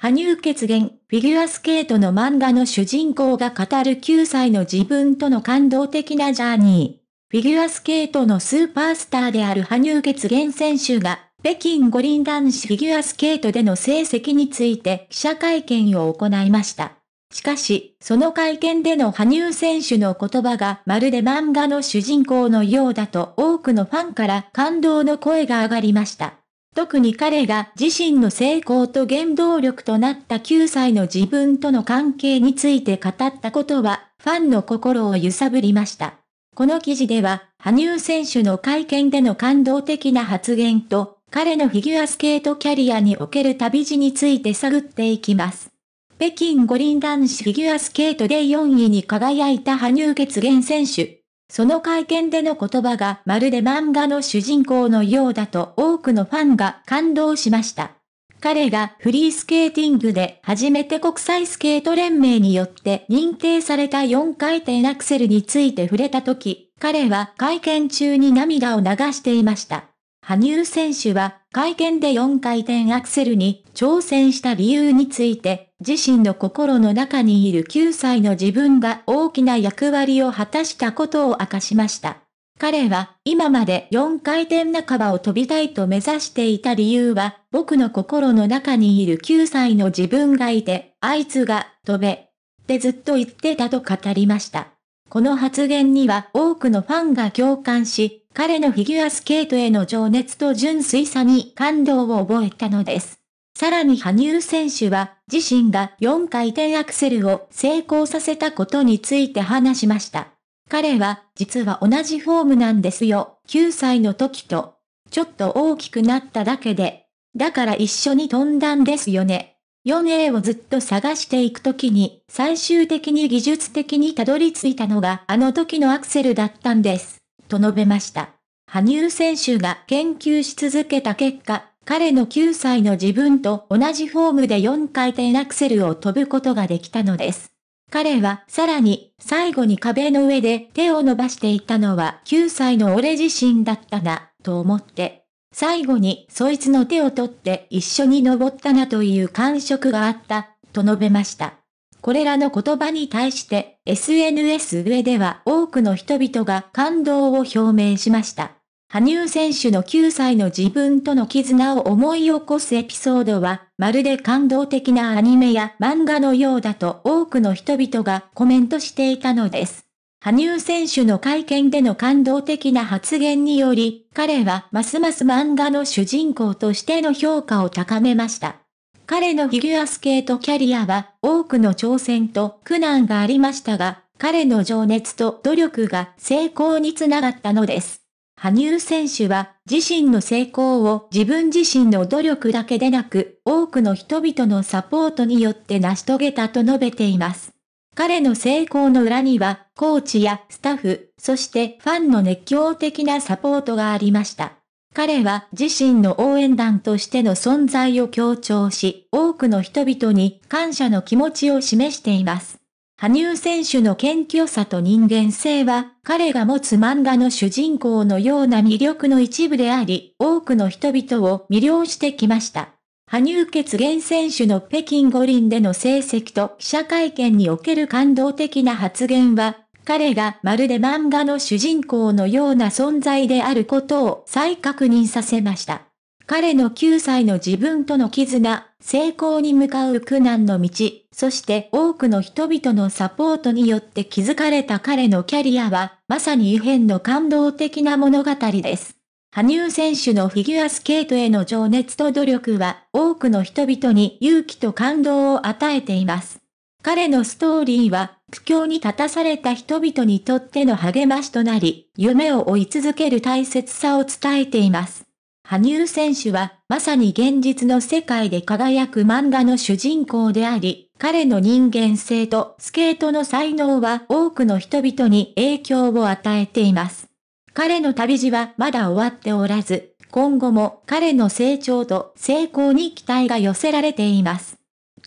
羽生結弦、フィギュアスケートの漫画の主人公が語る9歳の自分との感動的なジャーニー。フィギュアスケートのスーパースターである羽生結弦選手が、北京五輪男子フィギュアスケートでの成績について記者会見を行いました。しかし、その会見での羽生選手の言葉がまるで漫画の主人公のようだと多くのファンから感動の声が上がりました。特に彼が自身の成功と原動力となった9歳の自分との関係について語ったことは、ファンの心を揺さぶりました。この記事では、羽生選手の会見での感動的な発言と、彼のフィギュアスケートキャリアにおける旅路について探っていきます。北京五輪男子フィギュアスケートで4位に輝いた羽生結弦選手。その会見での言葉がまるで漫画の主人公のようだと多くのファンが感動しました。彼がフリースケーティングで初めて国際スケート連盟によって認定された4回転アクセルについて触れた時、彼は会見中に涙を流していました。羽生選手は会見で4回転アクセルに挑戦した理由について、自身の心の中にいる9歳の自分が大きな役割を果たしたことを明かしました。彼は今まで4回転半ばを飛びたいと目指していた理由は、僕の心の中にいる9歳の自分がいて、あいつが飛べ。ってずっと言ってたと語りました。この発言には多くのファンが共感し、彼のフィギュアスケートへの情熱と純粋さに感動を覚えたのです。さらに羽生選手は自身が4回転アクセルを成功させたことについて話しました。彼は実は同じフォームなんですよ。9歳の時と。ちょっと大きくなっただけで。だから一緒に飛んだんですよね。4A をずっと探していく時に、最終的に技術的にたどり着いたのがあの時のアクセルだったんです。と述べました。羽生選手が研究し続けた結果、彼の9歳の自分と同じフォームで4回転アクセルを飛ぶことができたのです。彼はさらに最後に壁の上で手を伸ばしていたのは9歳の俺自身だったな、と思って。最後にそいつの手を取って一緒に登ったなという感触があった、と述べました。これらの言葉に対して SNS 上では多くの人々が感動を表明しました。羽生選手の9歳の自分との絆を思い起こすエピソードは、まるで感動的なアニメや漫画のようだと多くの人々がコメントしていたのです。羽生選手の会見での感動的な発言により、彼はますます漫画の主人公としての評価を高めました。彼のフィギュアスケートキャリアは多くの挑戦と苦難がありましたが、彼の情熱と努力が成功につながったのです。羽生選手は自身の成功を自分自身の努力だけでなく多くの人々のサポートによって成し遂げたと述べています。彼の成功の裏にはコーチやスタッフ、そしてファンの熱狂的なサポートがありました。彼は自身の応援団としての存在を強調し、多くの人々に感謝の気持ちを示しています。羽生選手の謙虚さと人間性は、彼が持つ漫画の主人公のような魅力の一部であり、多くの人々を魅了してきました。羽生結弦選手の北京五輪での成績と記者会見における感動的な発言は、彼がまるで漫画の主人公のような存在であることを再確認させました。彼の9歳の自分との絆、成功に向かう苦難の道、そして多くの人々のサポートによって築かれた彼のキャリアは、まさに異変の感動的な物語です。羽生選手のフィギュアスケートへの情熱と努力は、多くの人々に勇気と感動を与えています。彼のストーリーは、苦境に立たされた人々にとっての励ましとなり、夢を追い続ける大切さを伝えています。羽生選手は、まさに現実の世界で輝く漫画の主人公であり、彼の人間性とスケートの才能は多くの人々に影響を与えています。彼の旅路はまだ終わっておらず、今後も彼の成長と成功に期待が寄せられています。